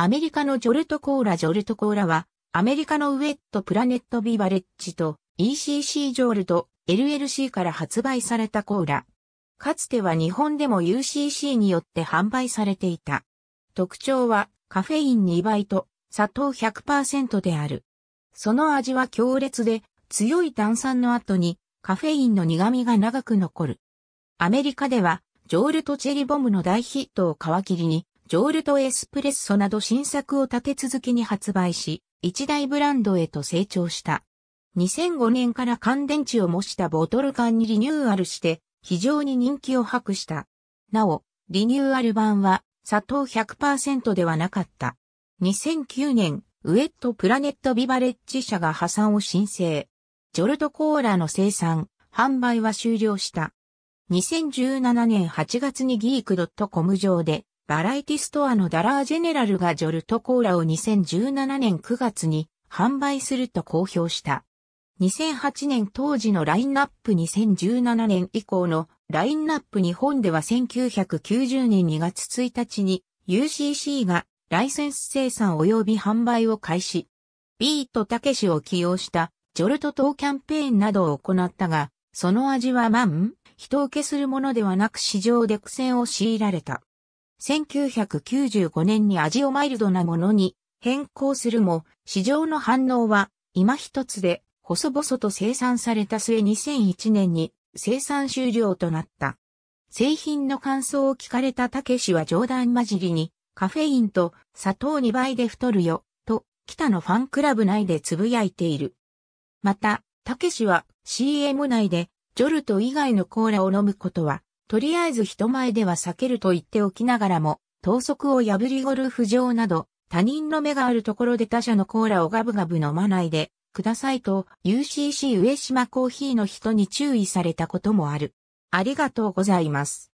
アメリカのジョルトコーラジョルトコーラは、アメリカのウェットプラネットビバレッジと ECC ジョルト LLC から発売されたコーラ。かつては日本でも UCC によって販売されていた。特徴はカフェイン2倍と砂糖100%である。その味は強烈で強い炭酸の後にカフェインの苦味が長く残る。アメリカではジョールとチェリボムの大ヒットを皮切りにジョールとエスプレッソなど新作を立て続けに発売し、一大ブランドへと成長した。2005年から乾電池を模したボトル缶にリニューアルして、非常に人気を博した。なお、リニューアル版は、砂糖100%ではなかった。2009年、ウェットプラネットビバレッジ社が破産を申請。ジョルトコーラの生産、販売は終了した。2017年8月にギークドットコム上でバラエティストアのダラージェネラルがジョルトコーラを2017年9月に販売すると公表した。2008年当時のラインナップ2017年以降のラインナップ日本では1990年2月1日に UCC がライセンス生産及び販売を開始。ビートたけしを起用したジョルト等キャンペーンなどを行ったが、その味は満、人受けするものではなく市場で苦戦を強いられた。1995年に味をマイルドなものに変更するも、市場の反応は今一つで細々と生産された末2001年に生産終了となった。製品の感想を聞かれたたけしは冗談交じりに、カフェインと砂糖2倍で太るよ、と、北のファンクラブ内でつぶやいている。また、たけしは CM 内で、ジョルト以外のコーラを飲むことは、とりあえず人前では避けると言っておきながらも、等速を破りゴルフ場など、他人の目があるところで他者のコーラをガブガブ飲まないでくださいと UCC 上島コーヒーの人に注意されたこともある。ありがとうございます。